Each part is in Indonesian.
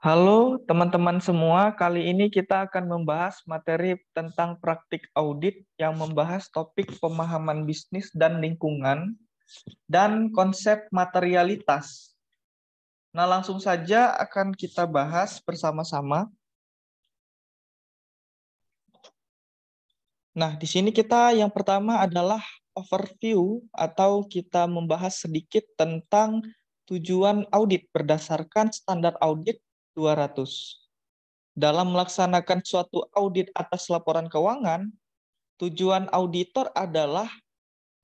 Halo teman-teman semua, kali ini kita akan membahas materi tentang praktik audit yang membahas topik pemahaman bisnis dan lingkungan dan konsep materialitas. Nah, langsung saja akan kita bahas bersama-sama. Nah, di sini kita yang pertama adalah overview atau kita membahas sedikit tentang tujuan audit berdasarkan standar audit 200. Dalam melaksanakan suatu audit atas laporan keuangan, tujuan auditor adalah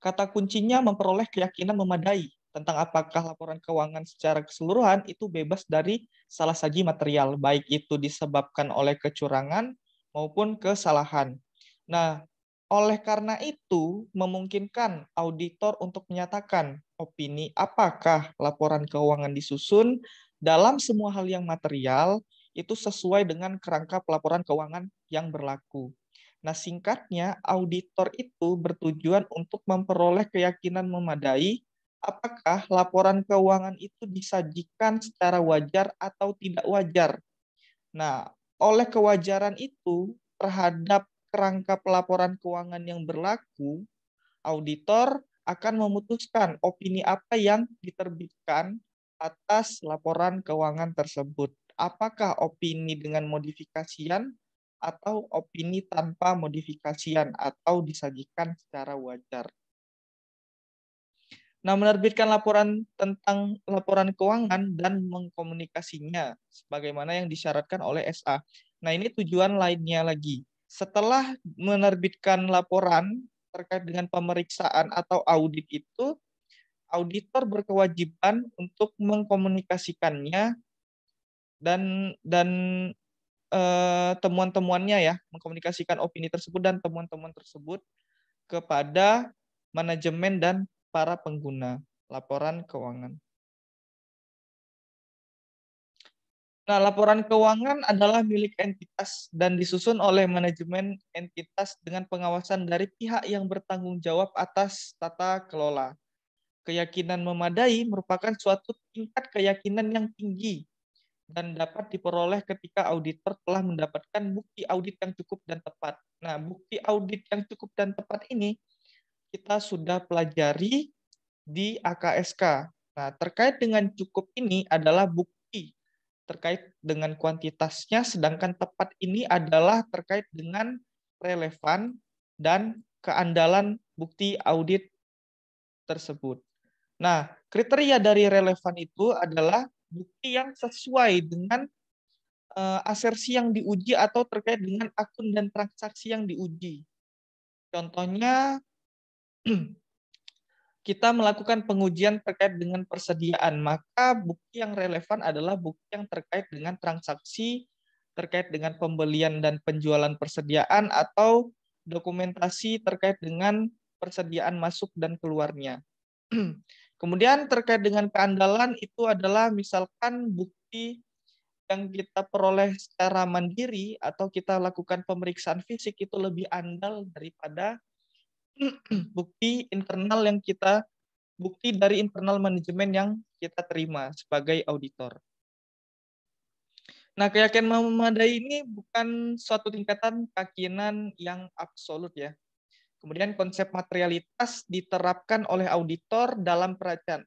kata kuncinya memperoleh keyakinan memadai tentang apakah laporan keuangan secara keseluruhan itu bebas dari salah saji material, baik itu disebabkan oleh kecurangan maupun kesalahan. Nah, oleh karena itu memungkinkan auditor untuk menyatakan opini apakah laporan keuangan disusun dalam semua hal yang material itu sesuai dengan kerangka pelaporan keuangan yang berlaku. Nah, singkatnya auditor itu bertujuan untuk memperoleh keyakinan memadai apakah laporan keuangan itu disajikan secara wajar atau tidak wajar. Nah, oleh kewajaran itu terhadap kerangka pelaporan keuangan yang berlaku, auditor akan memutuskan opini apa yang diterbitkan atas laporan keuangan tersebut. Apakah opini dengan modifikasian atau opini tanpa modifikasian atau disajikan secara wajar. Nah, menerbitkan laporan tentang laporan keuangan dan mengkomunikasinya sebagaimana yang disyaratkan oleh SA. Nah, ini tujuan lainnya lagi. Setelah menerbitkan laporan terkait dengan pemeriksaan atau audit itu, auditor berkewajiban untuk mengkomunikasikannya dan dan eh, temuan-temuannya ya, mengkomunikasikan opini tersebut dan temuan-temuan tersebut kepada manajemen dan para pengguna laporan keuangan. Nah, laporan keuangan adalah milik entitas dan disusun oleh manajemen entitas dengan pengawasan dari pihak yang bertanggung jawab atas tata kelola. Keyakinan memadai merupakan suatu tingkat keyakinan yang tinggi dan dapat diperoleh ketika auditor telah mendapatkan bukti audit yang cukup dan tepat. Nah, bukti audit yang cukup dan tepat ini kita sudah pelajari di AKSK. Nah, terkait dengan cukup ini adalah bukti terkait dengan kuantitasnya, sedangkan tepat ini adalah terkait dengan relevan dan keandalan bukti audit tersebut. Nah, kriteria dari relevan itu adalah bukti yang sesuai dengan uh, asersi yang diuji atau terkait dengan akun dan transaksi yang diuji. Contohnya, kita melakukan pengujian terkait dengan persediaan, maka bukti yang relevan adalah bukti yang terkait dengan transaksi, terkait dengan pembelian dan penjualan persediaan, atau dokumentasi terkait dengan persediaan masuk dan keluarnya. Kemudian terkait dengan keandalan itu adalah misalkan bukti yang kita peroleh secara mandiri atau kita lakukan pemeriksaan fisik itu lebih andal daripada bukti internal yang kita bukti dari internal manajemen yang kita terima sebagai auditor. Nah, keyakinan memadai ini bukan suatu tingkatan keyakinan yang absolut ya. Kemudian konsep materialitas diterapkan oleh auditor dalam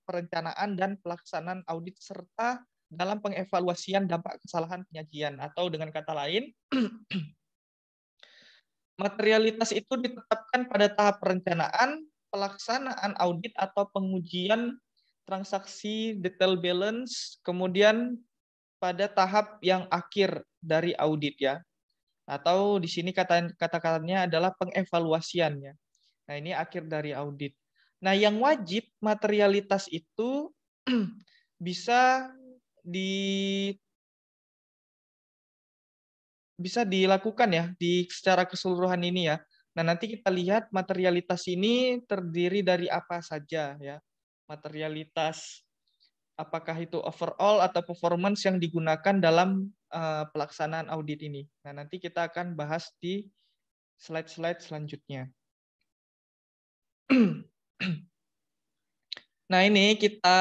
perencanaan dan pelaksanaan audit serta dalam pengevaluasian dampak kesalahan penyajian atau dengan kata lain materialitas itu ditetapkan pada tahap perencanaan, pelaksanaan audit atau pengujian transaksi detail balance, kemudian pada tahap yang akhir dari audit ya atau di sini kata katanya adalah pengevaluasiannya. Nah, ini akhir dari audit. Nah, yang wajib materialitas itu bisa di bisa dilakukan ya di secara keseluruhan ini ya. Nah, nanti kita lihat materialitas ini terdiri dari apa saja ya. Materialitas apakah itu overall atau performance yang digunakan dalam uh, pelaksanaan audit ini. Nah, nanti kita akan bahas di slide-slide selanjutnya. nah, ini kita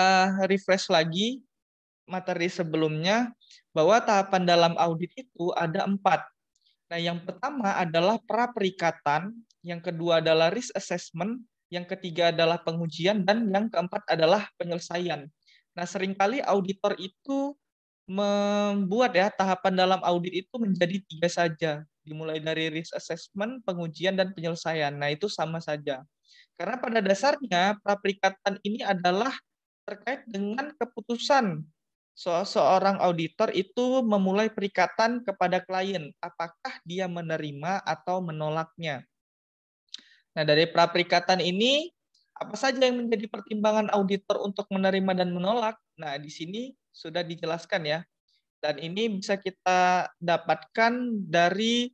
refresh lagi materi sebelumnya bahwa tahapan dalam audit itu ada empat. Nah, yang pertama adalah praperikatan, yang kedua adalah risk assessment, yang ketiga adalah pengujian, dan yang keempat adalah penyelesaian. Nah, seringkali auditor itu membuat ya tahapan dalam audit itu menjadi tiga saja, dimulai dari risk assessment, pengujian, dan penyelesaian. Nah, itu sama saja. Karena pada dasarnya praperikatan ini adalah terkait dengan keputusan seorang auditor itu memulai perikatan kepada klien, apakah dia menerima atau menolaknya. Nah, dari praperikatan ini apa saja yang menjadi pertimbangan auditor untuk menerima dan menolak? Nah, di sini sudah dijelaskan ya. Dan ini bisa kita dapatkan dari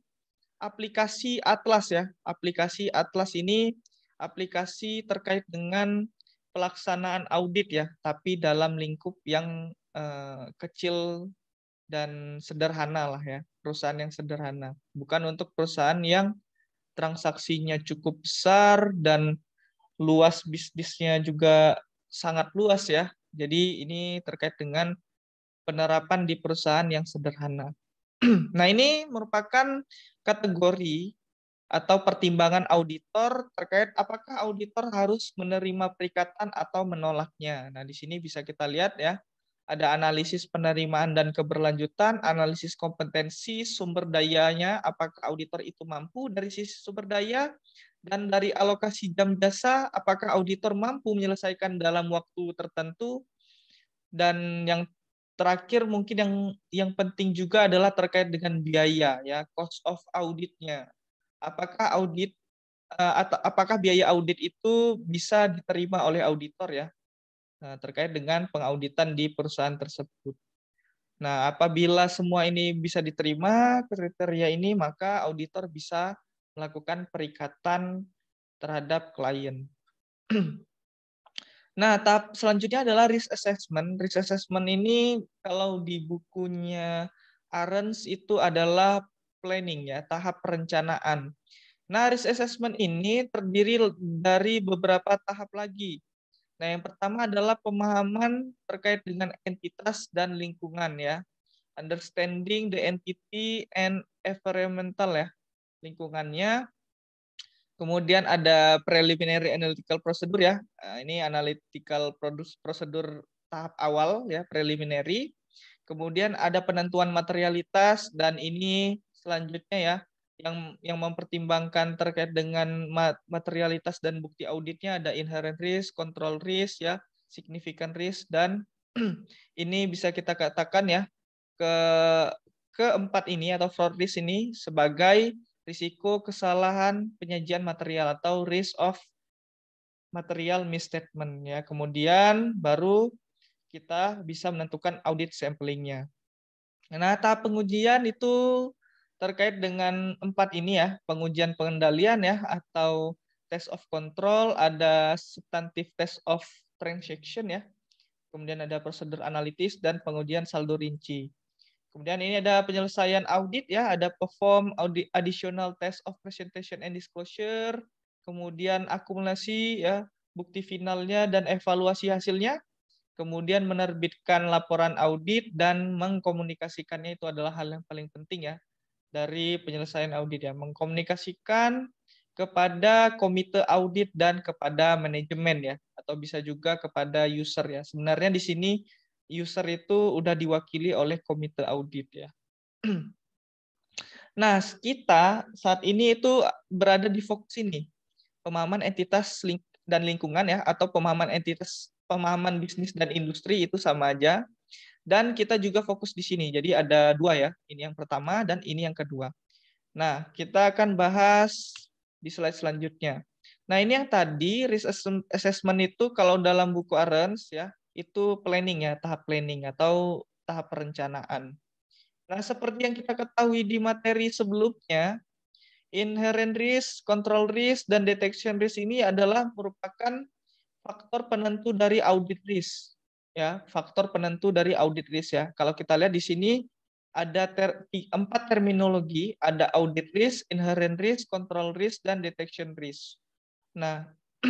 aplikasi Atlas ya. Aplikasi Atlas ini aplikasi terkait dengan pelaksanaan audit ya, tapi dalam lingkup yang eh, kecil dan sederhana lah ya, perusahaan yang sederhana. Bukan untuk perusahaan yang transaksinya cukup besar dan luas bisnisnya juga sangat luas ya. Jadi ini terkait dengan penerapan di perusahaan yang sederhana. nah ini merupakan kategori atau pertimbangan auditor terkait apakah auditor harus menerima perikatan atau menolaknya. Nah di sini bisa kita lihat ya ada analisis penerimaan dan keberlanjutan, analisis kompetensi, sumber dayanya, apakah auditor itu mampu dari sisi sumber daya, dan dari alokasi jam jasa, apakah auditor mampu menyelesaikan dalam waktu tertentu? Dan yang terakhir mungkin yang yang penting juga adalah terkait dengan biaya ya, cost of auditnya. Apakah audit eh, atau apakah biaya audit itu bisa diterima oleh auditor ya nah, terkait dengan pengauditan di perusahaan tersebut. Nah, apabila semua ini bisa diterima kriteria ini maka auditor bisa melakukan perikatan terhadap klien. Nah, tahap selanjutnya adalah risk assessment. Risk assessment ini kalau di bukunya Arens itu adalah planning ya, tahap perencanaan. Nah, risk assessment ini terdiri dari beberapa tahap lagi. Nah, yang pertama adalah pemahaman terkait dengan entitas dan lingkungan ya. Understanding the entity and environmental ya lingkungannya. Kemudian ada preliminary analytical procedure ya. Eh, ini analytical prosedur tahap awal ya, preliminary. Kemudian ada penentuan materialitas dan ini selanjutnya ya yang yang mempertimbangkan terkait dengan materialitas dan bukti auditnya ada inherent risk, control risk ya, significant risk dan ini bisa kita katakan ya ke keempat ini atau fraud risk ini sebagai risiko kesalahan penyajian material atau risk of material misstatement ya. Kemudian baru kita bisa menentukan audit samplingnya. Nah, tahap pengujian itu terkait dengan empat ini ya, pengujian pengendalian ya atau test of control, ada substantive test of transaction ya, kemudian ada prosedur analitis dan pengujian saldo rinci. Kemudian ini ada penyelesaian audit ya, ada perform audit additional test of presentation and disclosure, kemudian akumulasi ya, bukti finalnya dan evaluasi hasilnya, kemudian menerbitkan laporan audit dan mengkomunikasikannya itu adalah hal yang paling penting ya dari penyelesaian audit ya, mengkomunikasikan kepada komite audit dan kepada manajemen ya atau bisa juga kepada user ya. Sebenarnya di sini user itu udah diwakili oleh komite audit ya. Nah, kita saat ini itu berada di fokus ini. Pemahaman entitas dan lingkungan ya atau pemahaman entitas pemahaman bisnis dan industri itu sama aja. Dan kita juga fokus di sini. Jadi ada dua ya. Ini yang pertama dan ini yang kedua. Nah, kita akan bahas di slide selanjutnya. Nah, ini yang tadi risk assessment itu kalau dalam buku Arens ya, itu planning ya, tahap planning atau tahap perencanaan. Nah, seperti yang kita ketahui di materi sebelumnya, inherent risk, control risk, dan detection risk ini adalah merupakan faktor penentu dari audit risk. Ya, faktor penentu dari audit risk ya. Kalau kita lihat di sini ada ter, empat terminologi, ada audit risk, inherent risk, control risk, dan detection risk. Nah,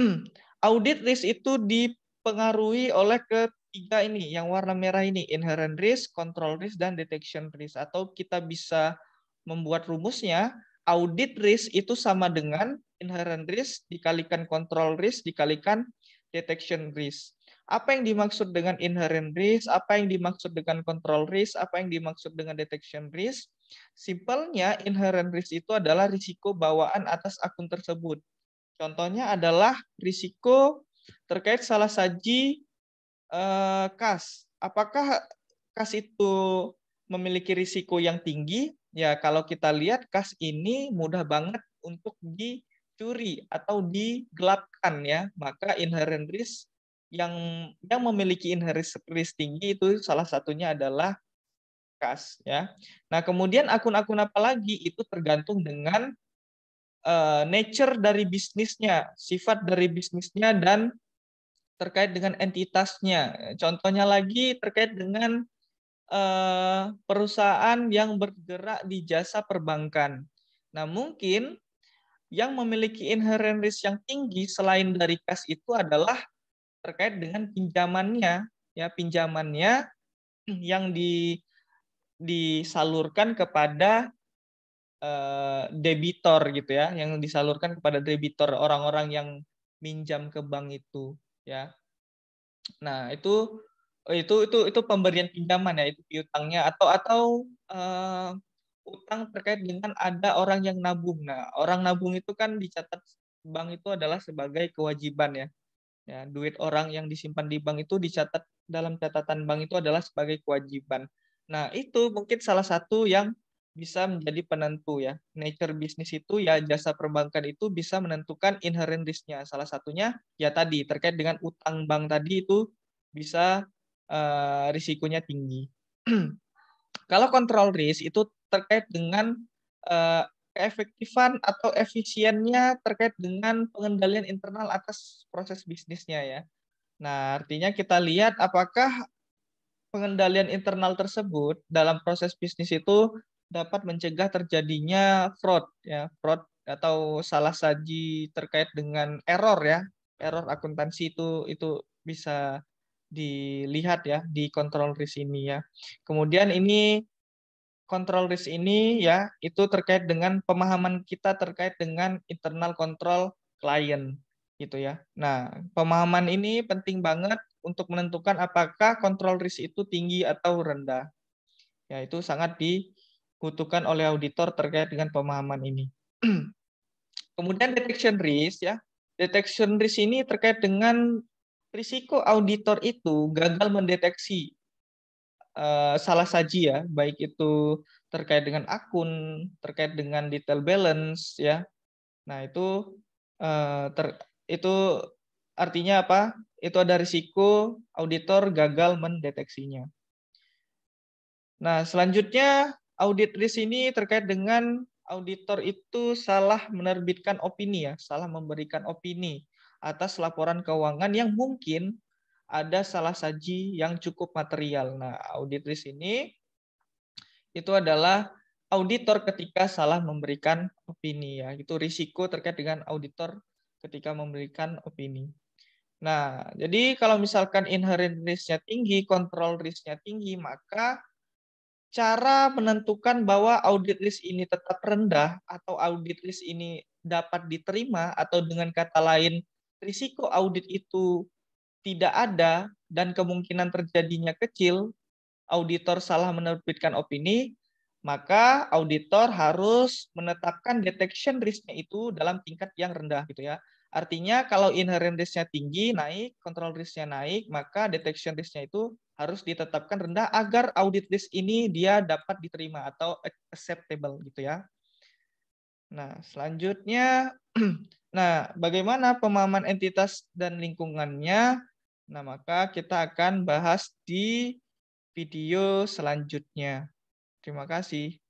audit risk itu di dipengaruhi oleh ketiga ini, yang warna merah ini, inherent risk, control risk, dan detection risk. Atau kita bisa membuat rumusnya, audit risk itu sama dengan inherent risk dikalikan control risk dikalikan detection risk. Apa yang dimaksud dengan inherent risk? Apa yang dimaksud dengan control risk? Apa yang dimaksud dengan detection risk? Simpelnya, inherent risk itu adalah risiko bawaan atas akun tersebut. Contohnya adalah risiko terkait salah saji eh, kas. Apakah kas itu memiliki risiko yang tinggi? Ya, kalau kita lihat kas ini mudah banget untuk dicuri atau digelapkan ya. Maka inherent risk yang yang memiliki inherent risk tinggi itu salah satunya adalah kas ya. Nah, kemudian akun-akun apa lagi itu tergantung dengan uh, nature dari bisnisnya, sifat dari bisnisnya dan terkait dengan entitasnya. Contohnya lagi terkait dengan uh, perusahaan yang bergerak di jasa perbankan. Nah, mungkin yang memiliki inherent risk yang tinggi selain dari kas itu adalah terkait dengan pinjamannya, ya pinjamannya yang di disalurkan kepada Eh, debitor gitu ya, yang disalurkan kepada debitor orang-orang yang minjam ke bank itu ya. Nah, itu itu itu itu pemberian pinjaman ya itu piutangnya atau atau uh, utang terkait dengan ada orang yang nabung. Nah, orang nabung itu kan dicatat bank itu adalah sebagai kewajiban ya. Ya, duit orang yang disimpan di bank itu dicatat dalam catatan bank itu adalah sebagai kewajiban. Nah, itu mungkin salah satu yang bisa menjadi penentu ya. Nature bisnis itu ya jasa perbankan itu bisa menentukan inherent risk-nya. Salah satunya ya tadi terkait dengan utang bank tadi itu bisa uh, risikonya tinggi. Kalau kontrol risk itu terkait dengan uh, eh, keefektifan atau efisiennya terkait dengan pengendalian internal atas proses bisnisnya ya. Nah, artinya kita lihat apakah pengendalian internal tersebut dalam proses bisnis itu dapat mencegah terjadinya fraud ya fraud atau salah saji terkait dengan error ya error akuntansi itu itu bisa dilihat ya di kontrol risk ini ya kemudian ini kontrol risk ini ya itu terkait dengan pemahaman kita terkait dengan internal control klien gitu ya. Nah, pemahaman ini penting banget untuk menentukan apakah kontrol risk itu tinggi atau rendah. Ya, itu sangat di kutukan oleh auditor terkait dengan pemahaman ini. Kemudian detection risk ya. Detection risk ini terkait dengan risiko auditor itu gagal mendeteksi uh, salah saji ya, baik itu terkait dengan akun, terkait dengan detail balance ya. Nah, itu uh, ter, itu artinya apa? Itu ada risiko auditor gagal mendeteksinya. Nah, selanjutnya audit risk ini terkait dengan auditor itu salah menerbitkan opini ya, salah memberikan opini atas laporan keuangan yang mungkin ada salah saji yang cukup material. Nah, audit risk ini itu adalah auditor ketika salah memberikan opini ya. Itu risiko terkait dengan auditor ketika memberikan opini. Nah, jadi kalau misalkan inherent risk-nya tinggi, control risk-nya tinggi, maka cara menentukan bahwa audit risk ini tetap rendah atau audit risk ini dapat diterima atau dengan kata lain risiko audit itu tidak ada dan kemungkinan terjadinya kecil, auditor salah menerbitkan opini, maka auditor harus menetapkan detection risknya itu dalam tingkat yang rendah gitu ya. Artinya kalau inherent risknya tinggi, naik, control risknya naik, maka detection risknya itu harus ditetapkan rendah agar audit list ini dia dapat diterima atau acceptable gitu ya. Nah, selanjutnya nah, bagaimana pemahaman entitas dan lingkungannya? Nah, maka kita akan bahas di video selanjutnya. Terima kasih.